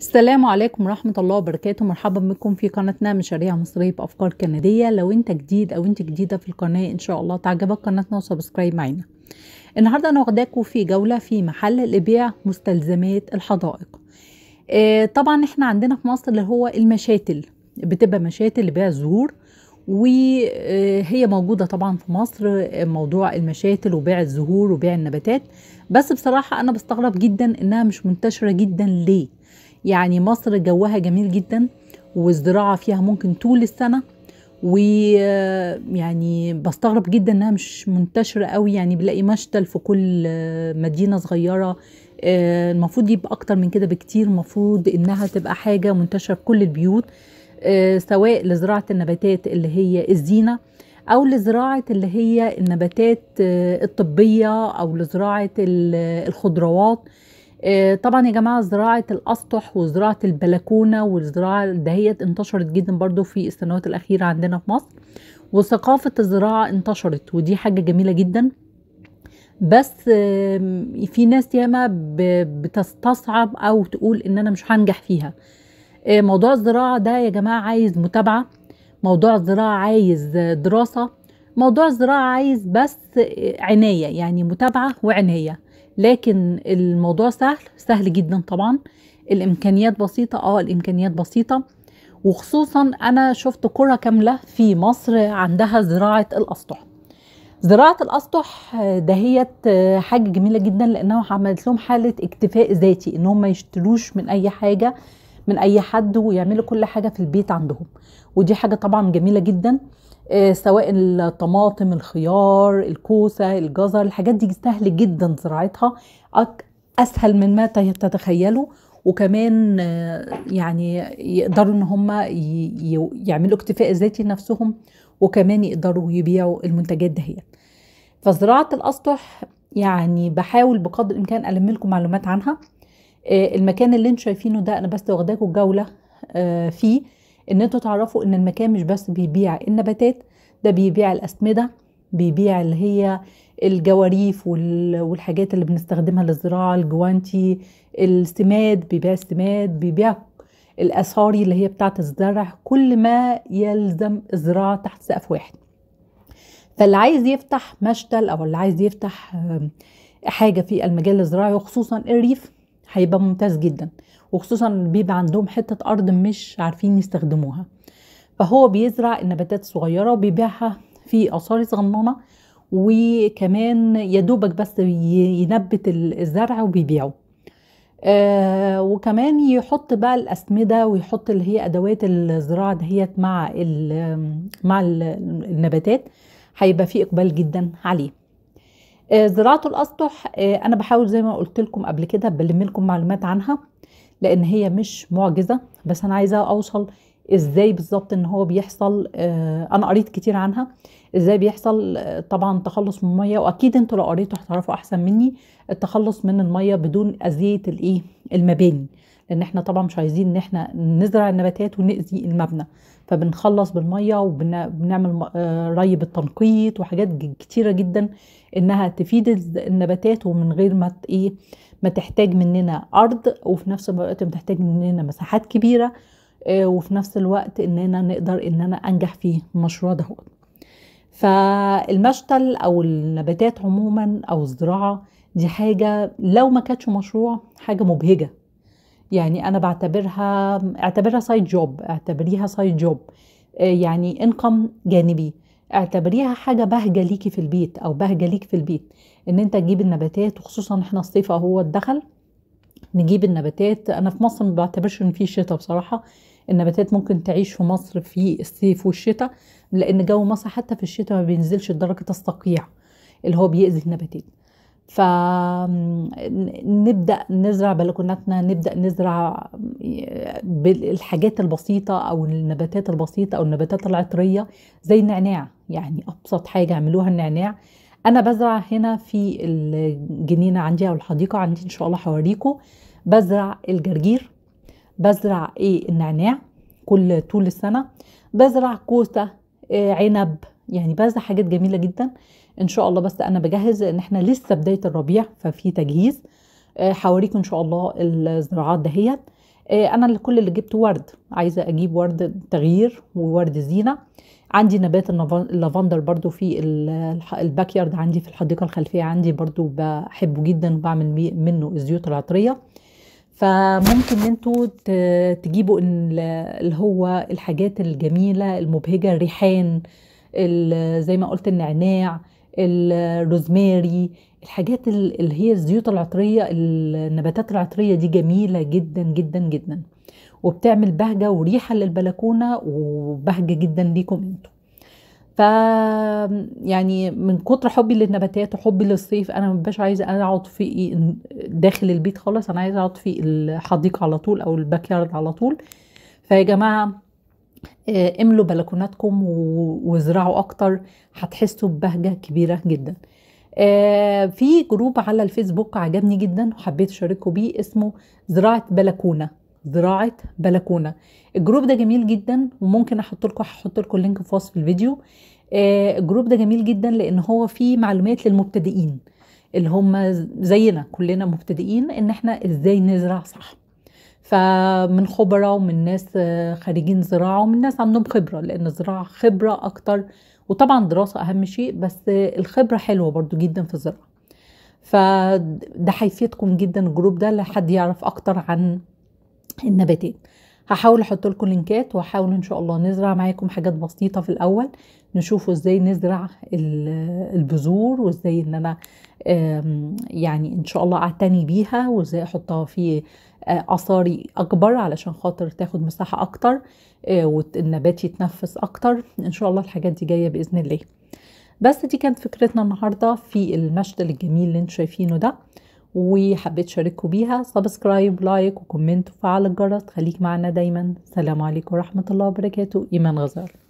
السلام عليكم ورحمة الله وبركاته مرحبا بكم في قناتنا نعم مشاريع مصرية بأفكار كندية لو انت جديد او انت جديدة في القناة ان شاء الله تعجبك قناتنا وسبسكرايب معنا النهاردة انا واخداكم في جولة في محل لبيع مستلزمات الحدائق اه طبعا احنا عندنا في مصر اللي هو المشاتل بتبقى مشاتل لبيع زهور وهي موجودة طبعا في مصر موضوع المشاتل وبيع الزهور وبيع النباتات بس بصراحة أنا بستغرب جدا إنها مش منتشرة جدا ليه يعني مصر جوها جميل جدا والزراعة فيها ممكن طول السنة ويعني بستغرب جدا انها مش منتشرة قوي يعني بلاقي مشتل في كل مدينة صغيرة آه، المفروض يبقى اكتر من كده بكتير المفروض انها تبقى حاجة منتشرة في كل البيوت آه، سواء لزراعة النباتات اللي هي الزينة او لزراعة اللي هي النباتات آه، الطبية او لزراعة الخضروات آه، طبعا يا جماعه زراعه الاسطح وزراعه البلكونه والزراعه دهيت انتشرت جدا برضو في السنوات الاخيره عندنا في مصر وثقافه الزراعه انتشرت ودي حاجه جميله جدا بس في ناس ياما بتستصعب او تقول ان انا مش هنجح فيها آه، موضوع الزراعه ده يا جماعه عايز متابعه موضوع الزراعه عايز دراسه موضوع الزراعه عايز بس آه، عنايه يعني متابعه وعنايه لكن الموضوع سهل سهل جدا طبعا الامكانيات بسيطه اه الامكانيات بسيطه وخصوصا انا شفت قرى كامله في مصر عندها زراعه الاسطح زراعه الاسطح آه، دهيت آه، حاجه جميله جدا لانها عملت لهم حاله اكتفاء ذاتي ان هم ما يشتروش من اي حاجه من اي حد ويعملوا كل حاجه في البيت عندهم ودي حاجه طبعا جميله جدا آه، سواء الطماطم الخيار الكوسة الجزر الحاجات دي سهل جدا زراعتها أسهل من ما تتخيلوا وكمان آه، يعني يقدروا ان هم يعملوا اكتفاء ذاتي لنفسهم وكمان يقدروا يبيعوا المنتجات دهيت فزراعه الاسطح يعني بحاول بقدر الامكان الم لكم معلومات عنها آه، المكان اللي انتم شايفينه ده انا بس واخداكم جوله فيه ان انتوا تعرفوا ان المكان مش بس بيبيع النباتات ده بيبيع الاسمده بيبيع اللي هي الجواريف والحاجات اللي بنستخدمها للزراعه الجوانتي السماد بيبيع السماد بيبيع الاساري اللي هي بتاعه الزرع كل ما يلزم الزراعه تحت سقف واحد فاللي عايز يفتح مشتل او اللي عايز يفتح حاجه في المجال الزراعي وخصوصا الريف هيبقى ممتاز جدا وخصوصا بيبقى عندهم حتة أرض مش عارفين يستخدموها فهو بيزرع النباتات الصغيرة وبيبيعها في أصاري صغننة وكمان يدوبك بس ينبت الزرع وبيبيعه آه وكمان يحط بقى الأسمدة ويحط اللي هي أدوات الزراعة دهيت مع مع النباتات هيبقى فيه إقبال جدا عليه آه، زراعة الأسطح آه، أنا بحاول زي ما قلت لكم قبل كده بلم لكم معلومات عنها لأن هي مش معجزة بس أنا عايزة أوصل إزاي بالظبط إن هو بيحصل آه، أنا قريت كتير عنها إزاي بيحصل طبعا تخلص من المية وأكيد أنتوا لو قريتوا هتعرفوا أحسن مني التخلص من المية بدون أذية الإيه المباني لان احنا طبعا مش عايزين ان احنا نزرع النباتات ونأذي المبنى فبنخلص بالميه وبنعمل آه، ري بالتنقيط وحاجات كتيره جدا انها تفيد النباتات ومن غير ما ايه ما تحتاج مننا ارض وفي نفس الوقت ما تحتاج مننا مساحات كبيره آه، وفي نفس الوقت اننا نقدر اننا انجح في المشروع ده فالمشتل او النباتات عموما او الزراعه دي حاجه لو ما كانتش مشروع حاجه مبهجه يعني انا بعتبرها اعتبرها سايد جوب اعتبريها سايد آه، جوب يعني انكم جانبي اعتبريها حاجه بهجه ليكي في البيت او بهجه ليك في البيت ان انت تجيب النباتات وخصوصا احنا الصيف اهو الدخل نجيب النباتات انا في مصر ما بعتبرش ان في شتاء بصراحه النباتات ممكن تعيش في مصر في الصيف والشتاء لان جو مصر حتى في الشتاء ما بينزلش لدرجه الصقيع اللي هو بيأذي النباتات فنبدا نزرع بلكوناتنا نبدا نزرع بالحاجات البسيطه او النباتات البسيطه او النباتات العطريه زي النعناع يعني ابسط حاجه اعملوها النعناع انا بزرع هنا في الجنينه عندي او الحديقه عندي ان شاء الله هوريكم بزرع الجرجير بزرع ايه النعناع كل طول السنه بزرع كوسه إيه؟ عنب يعني بس ده حاجات جميله جدا ان شاء الله بس انا بجهز لان احنا لسه بدايه الربيع ففي تجهيز آه، هوريكم ان شاء الله الزراعات دهيت آه، انا كل اللي جبته ورد عايزه اجيب ورد تغيير وورد زينه عندي نبات اللافندر برضو في الباك يارد عندي في الحديقه الخلفيه عندي برضو بحبه جدا وبعمل منه الزيوت العطريه فممكن انتوا تجيبوا اللي هو الحاجات الجميله المبهجه الريحان زي ما قلت النعناع الروزماري الحاجات اللي هي الزيوت العطرية النباتات العطرية دي جميلة جدا جدا جدا وبتعمل بهجة وريحة للبلكونة وبهجة جدا ليكم انتم ف يعني من كتر حبي للنباتات وحبي للصيف انا مبقاش عايزه اقعد في داخل البيت خالص انا عايزه اقعد في الحديقه على طول او الباك يارد على طول فيا جماعه آه، املوا بلكوناتكم وازرعوا اكتر هتحسوا ببهجه كبيره جدا آه، في جروب على الفيسبوك عجبني جدا وحبيت اشاركه بيه اسمه زراعه بلكونه زراعه بلكونه الجروب ده جميل جدا وممكن احط لكم هحط لكم اللينك في وصف الفيديو آه، الجروب ده جميل جدا لان هو فيه معلومات للمبتدئين اللي هم زينا كلنا مبتدئين ان احنا ازاي نزرع صح فمن خبراء ومن ناس آه، خريجين زراعة ومن ناس عندهم خبرة لأن الزراعة خبرة أكتر وطبعا دراسة أهم شيء بس الخبرة حلوة برضو جدا في الزراعة فده هيفيدكم جدا الجروب ده لحد يعرف أكتر عن النباتات هحاول احط لكم لينكات واحاول ان شاء الله نزرع معاكم حاجات بسيطه في الاول نشوفوا ازاي نزرع البذور وازاي ان انا يعني ان شاء الله اعتني بيها وازاي احطها في آه، اثاري اكبر علشان خاطر تاخد مساحه اكتر آه، والنبات يتنفس اكتر ان شاء الله الحاجات دي جايه باذن الله بس دي كانت فكرتنا النهارده في المشتل الجميل اللي انتم شايفينه ده وحبيت شارككم بيها سبسكرايب لايك وكومنت وفعل الجرس خليك معنا دايما سلام عليكم ورحمه الله وبركاته ايمان غزال